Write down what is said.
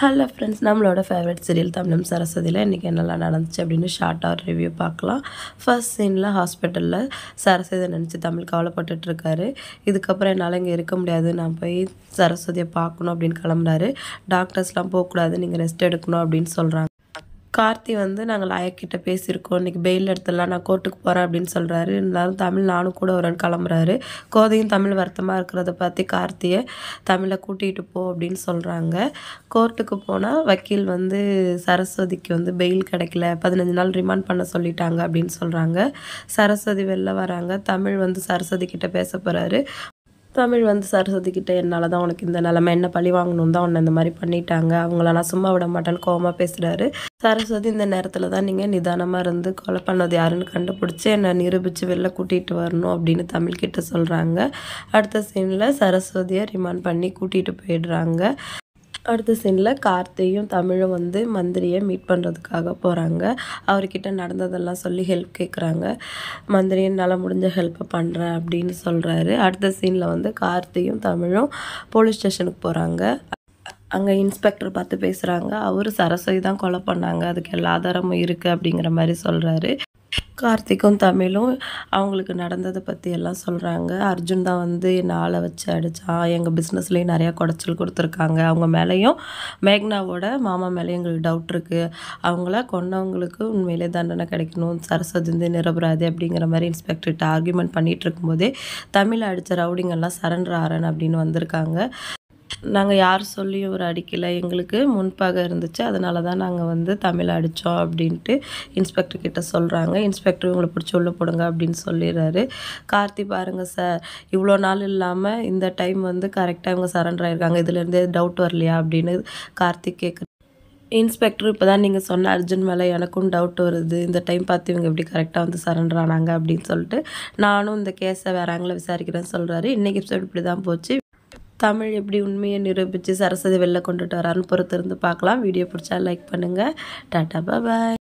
hello friends நம்மளோட favourite serial தமிழம் சரஸ்வதியில் இன்றைக்கி என்னெல்லாம் நடந்துச்சு அப்படின்னு ஷார்ட்டாக ஒரு ரிவ்யூ பார்க்கலாம் ஃபர்ஸ்ட் சீனில் ஹாஸ்பிட்டலில் சரஸ்வதியை நினச்சி தமிழ் கவலைப்பட்டுருக்காரு இதுக்கப்புறம் என்னால் இங்கே இருக்க முடியாது நான் போய் சரஸ்வதியை பார்க்கணும் அப்படின்னு கிளம்புறாரு டாக்டர்ஸ்லாம் போகக்கூடாது நீங்கள் ரெஸ்ட் எடுக்கணும் அப்படின்னு சொல்கிறாங்க கார்த்தி வந்து நாங்கள் லாயக்கிட்ட பேசியிருக்கோம் இன்றைக்கி பெயில் எடுத்துடலாம் நான் கோர்ட்டுக்கு போகிறேன் அப்படின்னு சொல்கிறாரு இருந்தாலும் தமிழ் நானும் கூட ஒரு கிளம்புறாரு கோதையும் தமிழ் வருத்தமாக இருக்கிறத பற்றி கார்த்தியை தமிழை கூட்டிகிட்டு போ அப்படின்னு சொல்கிறாங்க கோர்ட்டுக்கு போனால் வக்கீல் வந்து சரஸ்வதிக்கு வந்து பெயில் கிடைக்கல பதினஞ்சு நாள் ரிமாண்ட் பண்ண சொல்லிட்டாங்க அப்படின்னு சொல்கிறாங்க சரஸ்வதி வெளில வராங்க தமிழ் வந்து சரஸ்வதி கிட்ட பேச போகிறாரு தமிழ் வந்து சரஸ்வதி கிட்டே என்னால் தான் உனக்கு இந்த நிலமை என்ன பழி வாங்கணும் தான் உன்னை இந்த மாதிரி பண்ணிட்டாங்க அவங்கள நான் சும்மா விட மாட்டேன்னு கோவமாக பேசுகிறாரு சரஸ்வதி இந்த நேரத்தில் தான் நீங்கள் நிதானமாக இருந்து கொலை பண்ணது யாருன்னு கண்டுபிடிச்சி என்னை நிரூபித்து வெளில கூட்டிகிட்டு வரணும் அப்படின்னு தமிழ் கிட்ட சொல்கிறாங்க அடுத்த சீனில் சரஸ்வதியை ரிமாண்ட் பண்ணி கூட்டிகிட்டு போயிடுறாங்க அடுத்த சீனில் கார்த்தியும் தமிழும் வந்து மந்திரியை மீட் பண்ணுறதுக்காக போகிறாங்க அவர்கிட்ட நடந்ததெல்லாம் சொல்லி ஹெல்ப் கேட்குறாங்க மந்திரி என்னால் முடிஞ்ச ஹெல்ப்பை பண்ணுறேன் அப்படின்னு சொல்கிறாரு அடுத்த சீனில் வந்து கார்த்தியும் தமிழும் போலீஸ் ஸ்டேஷனுக்கு போகிறாங்க அங்கே இன்ஸ்பெக்டர் பார்த்து பேசுகிறாங்க அவர் சரஸ்வதி தான் கொலை பண்ணாங்க அதுக்கு எல்லா ஆதாரமும் இருக்குது அப்படிங்கிற மாதிரி சொல்கிறாரு கார்த்திக்கும் தமிழும் அவங்களுக்கு நடந்ததை பற்றி எல்லாம் சொல்கிறாங்க அர்ஜுன் தான் வந்து என்னை ஆளை வச்சு அடித்தான் எங்கள் பிஸ்னஸ்லேயும் நிறையா குடைச்சல் கொடுத்துருக்காங்க அவங்க மேலேயும் மேக்னாவோட மாமா மேலேயும் எங்களுக்கு டவுட் இருக்குது அவங்கள கொன்னவங்களுக்கு உண்மையிலே தண்டனை கிடைக்கணும் சரஸ்வதி வந்து நிரபராதி அப்படிங்கிற மாதிரி இன்ஸ்பெக்டர்கிட்ட ஆர்கியூமெண்ட் பண்ணிகிட்டு இருக்கும்போதே தமிழை அடித்த ரவுடிங்கெல்லாம் சரண்டர் ஆரன் அப்படின்னு வந்திருக்காங்க நாங்கள் யார் சொல்லியும் ஒரு அடிக்கலை எங்களுக்கு முன்பாக இருந்துச்சு அதனால தான் நாங்கள் வந்து தமிழ் அடித்தோம் அப்படின்ட்டு இன்ஸ்பெக்டர் கிட்ட சொல்கிறாங்க இன்ஸ்பெக்டர் உங்களை பிடிச்சி உள்ள போடுங்க அப்படின்னு சொல்லிடுறாரு கார்த்தி பாருங்கள் சார் இவ்வளோ நாள் இல்லாமல் இந்த டைம் வந்து கரெக்டாக இவங்க சரண்டர் ஆகிருக்காங்க இதுலேருந்தே டவுட் வரலையா அப்படின்னு கார்த்திக் கேட்குறேன் இன்ஸ்பெக்டர் இப்போ தான் நீங்கள் சொன்ன அர்ஜென்ட் மேலே எனக்கும் டவுட் வருது இந்த டைம் பார்த்து இவங்க எப்படி கரெக்டாக வந்து சரண்டர் ஆனாங்க அப்படின்னு சொல்லிட்டு நானும் இந்த கேஸை வேறு ஆங்கில விசாரிக்கிறேன்னு சொல்கிறாரு இன்றைக்கி எபிசோட் இப்படி தான் போச்சு தமிழ் எப்படி உண்மையை நிரூபித்து சரஸ்வதி வெளில கொண்டுட்டு வரான்னு பொறுத்திருந்து பார்க்கலாம் வீடியோ பிடிச்சா லைக் பண்ணுங்கள் டாட்டா பாய்